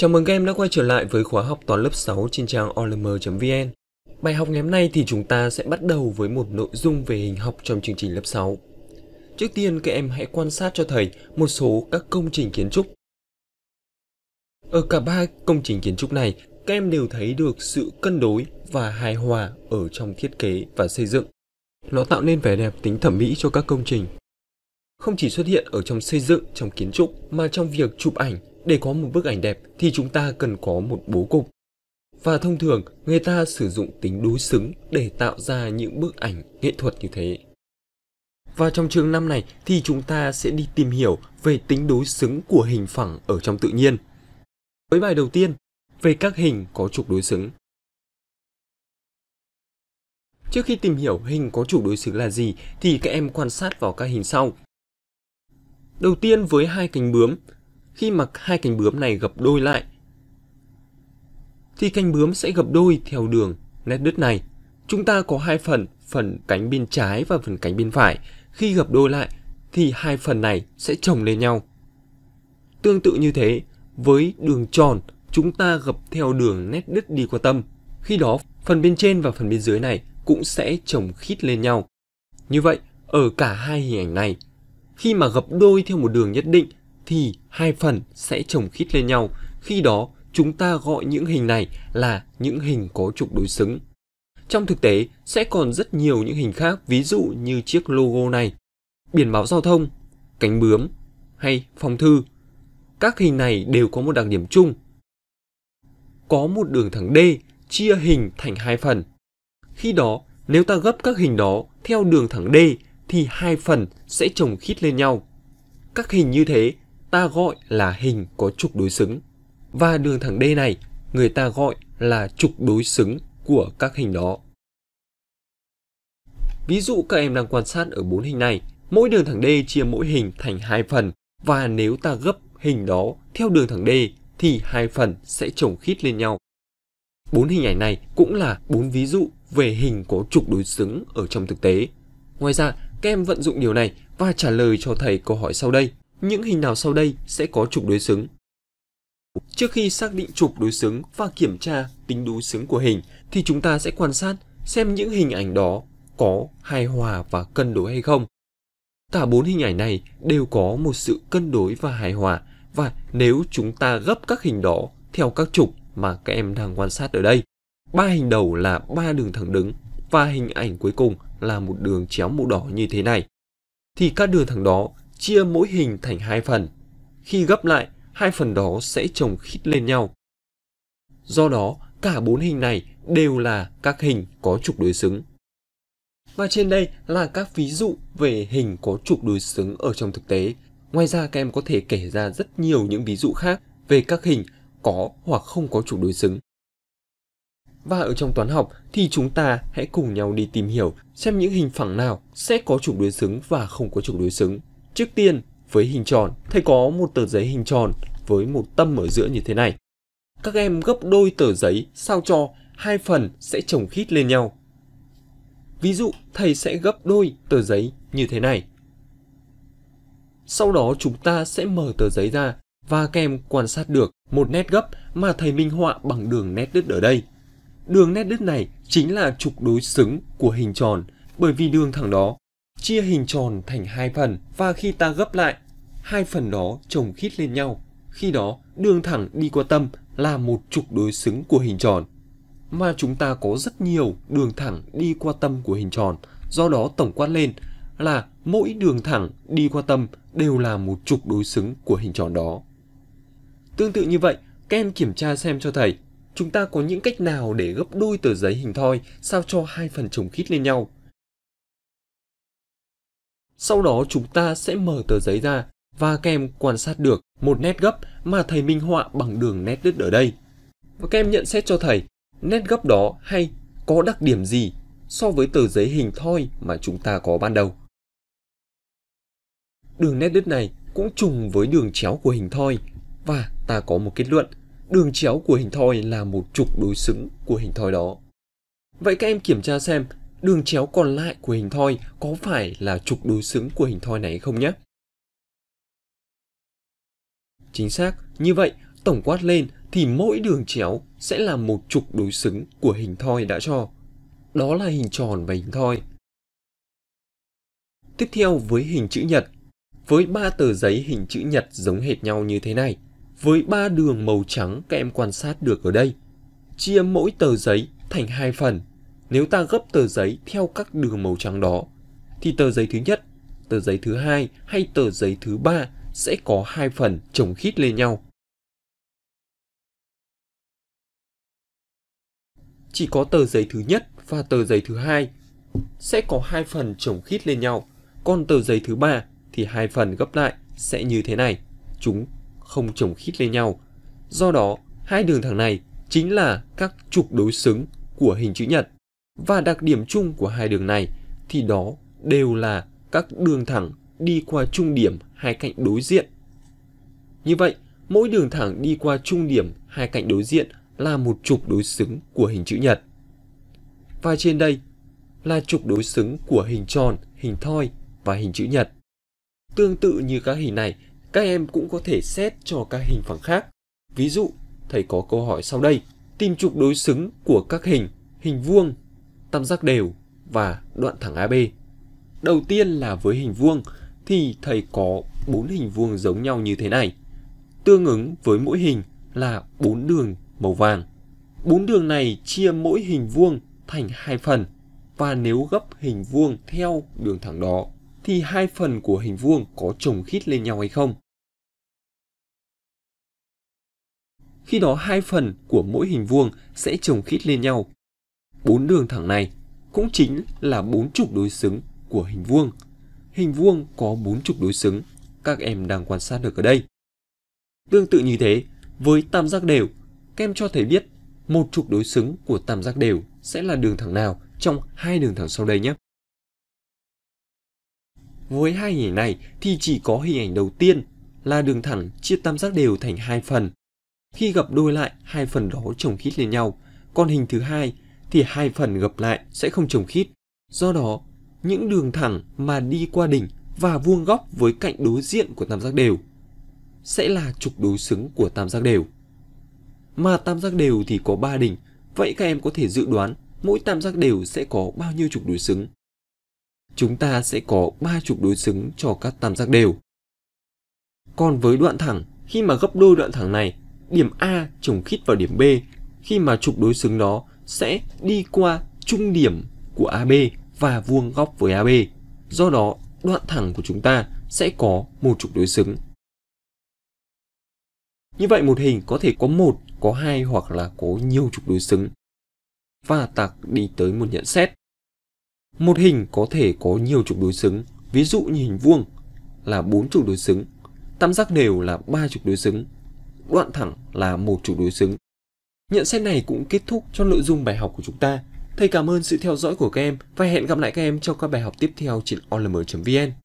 Chào mừng các em đã quay trở lại với khóa học toán lớp 6 trên trang olm.vn. Bài học ngày hôm nay thì chúng ta sẽ bắt đầu với một nội dung về hình học trong chương trình lớp 6. Trước tiên các em hãy quan sát cho thầy một số các công trình kiến trúc. Ở cả ba công trình kiến trúc này, các em đều thấy được sự cân đối và hài hòa ở trong thiết kế và xây dựng. Nó tạo nên vẻ đẹp tính thẩm mỹ cho các công trình. Không chỉ xuất hiện ở trong xây dựng, trong kiến trúc mà trong việc chụp ảnh để có một bức ảnh đẹp thì chúng ta cần có một bố cục. Và thông thường, người ta sử dụng tính đối xứng để tạo ra những bức ảnh nghệ thuật như thế. Và trong chương năm này thì chúng ta sẽ đi tìm hiểu về tính đối xứng của hình phẳng ở trong tự nhiên. Với bài đầu tiên, về các hình có trục đối xứng. Trước khi tìm hiểu hình có trục đối xứng là gì thì các em quan sát vào các hình sau. Đầu tiên với hai cánh bướm, khi mà hai cánh bướm này gập đôi lại thì cánh bướm sẽ gập đôi theo đường nét đứt này. Chúng ta có hai phần, phần cánh bên trái và phần cánh bên phải. Khi gập đôi lại thì hai phần này sẽ chồng lên nhau. Tương tự như thế, với đường tròn, chúng ta gập theo đường nét đứt đi qua tâm. Khi đó, phần bên trên và phần bên dưới này cũng sẽ chồng khít lên nhau. Như vậy, ở cả hai hình ảnh này, khi mà gập đôi theo một đường nhất định thì hai phần sẽ chồng khít lên nhau. Khi đó, chúng ta gọi những hình này là những hình có trục đối xứng. Trong thực tế, sẽ còn rất nhiều những hình khác ví dụ như chiếc logo này, biển báo giao thông, cánh bướm hay phong thư. Các hình này đều có một đặc điểm chung. Có một đường thẳng D chia hình thành hai phần. Khi đó, nếu ta gấp các hình đó theo đường thẳng D thì hai phần sẽ chồng khít lên nhau. Các hình như thế ta gọi là hình có trục đối xứng. Và đường thẳng D này người ta gọi là trục đối xứng của các hình đó. Ví dụ các em đang quan sát ở bốn hình này, mỗi đường thẳng D chia mỗi hình thành hai phần và nếu ta gấp hình đó theo đường thẳng D thì hai phần sẽ chồng khít lên nhau. Bốn hình ảnh này cũng là bốn ví dụ về hình có trục đối xứng ở trong thực tế. Ngoài ra, các em vận dụng điều này và trả lời cho thầy câu hỏi sau đây. Những hình nào sau đây sẽ có trục đối xứng. Trước khi xác định trục đối xứng và kiểm tra tính đối xứng của hình thì chúng ta sẽ quan sát xem những hình ảnh đó có hài hòa và cân đối hay không. Cả bốn hình ảnh này đều có một sự cân đối và hài hòa và nếu chúng ta gấp các hình đó theo các trục mà các em đang quan sát ở đây, ba hình đầu là ba đường thẳng đứng và hình ảnh cuối cùng là một đường chéo màu đỏ như thế này thì các đường thẳng đó chia mỗi hình thành hai phần. Khi gấp lại, hai phần đó sẽ chồng khít lên nhau. Do đó, cả bốn hình này đều là các hình có trục đối xứng. Và trên đây là các ví dụ về hình có trục đối xứng ở trong thực tế. Ngoài ra các em có thể kể ra rất nhiều những ví dụ khác về các hình có hoặc không có trục đối xứng. Và ở trong toán học thì chúng ta hãy cùng nhau đi tìm hiểu xem những hình phẳng nào sẽ có trục đối xứng và không có trục đối xứng. Trước tiên, với hình tròn, thầy có một tờ giấy hình tròn với một tâm ở giữa như thế này. Các em gấp đôi tờ giấy sao cho hai phần sẽ chồng khít lên nhau. Ví dụ, thầy sẽ gấp đôi tờ giấy như thế này. Sau đó chúng ta sẽ mở tờ giấy ra và các em quan sát được một nét gấp mà thầy minh họa bằng đường nét đứt ở đây. Đường nét đứt này chính là trục đối xứng của hình tròn bởi vì đường thẳng đó chia hình tròn thành hai phần và khi ta gấp lại, hai phần đó chồng khít lên nhau. Khi đó, đường thẳng đi qua tâm là một trục đối xứng của hình tròn. Mà chúng ta có rất nhiều đường thẳng đi qua tâm của hình tròn, do đó tổng quát lên là mỗi đường thẳng đi qua tâm đều là một trục đối xứng của hình tròn đó. Tương tự như vậy, Ken kiểm tra xem cho thầy, chúng ta có những cách nào để gấp đôi tờ giấy hình thoi sao cho hai phần chồng khít lên nhau sau đó chúng ta sẽ mở tờ giấy ra và các em quan sát được một nét gấp mà thầy minh họa bằng đường nét đứt ở đây. Và các em nhận xét cho thầy nét gấp đó hay có đặc điểm gì so với tờ giấy hình thoi mà chúng ta có ban đầu. Đường nét đứt này cũng trùng với đường chéo của hình thoi và ta có một kết luận đường chéo của hình thoi là một trục đối xứng của hình thoi đó. Vậy các em kiểm tra xem đường chéo còn lại của hình thoi có phải là trục đối xứng của hình thoi này hay không nhé? Chính xác, như vậy tổng quát lên thì mỗi đường chéo sẽ là một trục đối xứng của hình thoi đã cho. Đó là hình tròn và hình thoi. Tiếp theo với hình chữ nhật. Với ba tờ giấy hình chữ nhật giống hệt nhau như thế này, với ba đường màu trắng các em quan sát được ở đây, chia mỗi tờ giấy thành hai phần nếu ta gấp tờ giấy theo các đường màu trắng đó, thì tờ giấy thứ nhất, tờ giấy thứ hai hay tờ giấy thứ ba sẽ có hai phần chồng khít lên nhau. Chỉ có tờ giấy thứ nhất và tờ giấy thứ hai sẽ có hai phần chồng khít lên nhau, còn tờ giấy thứ ba thì hai phần gấp lại sẽ như thế này, chúng không chồng khít lên nhau. Do đó, hai đường thẳng này chính là các trục đối xứng của hình chữ nhật. Và đặc điểm chung của hai đường này thì đó đều là các đường thẳng đi qua trung điểm hai cạnh đối diện. Như vậy, mỗi đường thẳng đi qua trung điểm hai cạnh đối diện là một trục đối xứng của hình chữ nhật. Và trên đây là trục đối xứng của hình tròn, hình thoi và hình chữ nhật. Tương tự như các hình này, các em cũng có thể xét cho các hình phẳng khác. Ví dụ, thầy có câu hỏi sau đây, tìm trục đối xứng của các hình, hình vuông tam giác đều và đoạn thẳng AB. Đầu tiên là với hình vuông thì thầy có bốn hình vuông giống nhau như thế này. Tương ứng với mỗi hình là bốn đường màu vàng. Bốn đường này chia mỗi hình vuông thành hai phần và nếu gấp hình vuông theo đường thẳng đó thì hai phần của hình vuông có chồng khít lên nhau hay không. Khi đó hai phần của mỗi hình vuông sẽ chồng khít lên nhau Bốn đường thẳng này cũng chính là bốn trục đối xứng của hình vuông. Hình vuông có bốn trục đối xứng, các em đang quan sát được ở đây. Tương tự như thế, với tam giác đều, các em cho thầy biết một trục đối xứng của tam giác đều sẽ là đường thẳng nào trong hai đường thẳng sau đây nhé. Với hai hình ảnh này thì chỉ có hình ảnh đầu tiên là đường thẳng chia tam giác đều thành hai phần. Khi gặp đôi lại, hai phần đó chồng khít lên nhau. Còn hình thứ hai thì hai phần gặp lại sẽ không trùng khít. Do đó, những đường thẳng mà đi qua đỉnh và vuông góc với cạnh đối diện của tam giác đều sẽ là trục đối xứng của tam giác đều. Mà tam giác đều thì có 3 đỉnh, vậy các em có thể dự đoán mỗi tam giác đều sẽ có bao nhiêu trục đối xứng. Chúng ta sẽ có 3 trục đối xứng cho các tam giác đều. Còn với đoạn thẳng, khi mà gấp đôi đoạn thẳng này, điểm A trùng khít vào điểm B, khi mà trục đối xứng đó sẽ đi qua trung điểm của AB và vuông góc với AB. Do đó, đoạn thẳng của chúng ta sẽ có một trục đối xứng. Như vậy một hình có thể có một, có hai hoặc là có nhiều trục đối xứng. Và tạc đi tới một nhận xét. Một hình có thể có nhiều trục đối xứng, ví dụ như hình vuông là bốn trục đối xứng, tam giác đều là ba trục đối xứng, đoạn thẳng là một trục đối xứng. Nhận xét này cũng kết thúc cho nội dung bài học của chúng ta. Thầy cảm ơn sự theo dõi của các em và hẹn gặp lại các em trong các bài học tiếp theo trên olm.vn.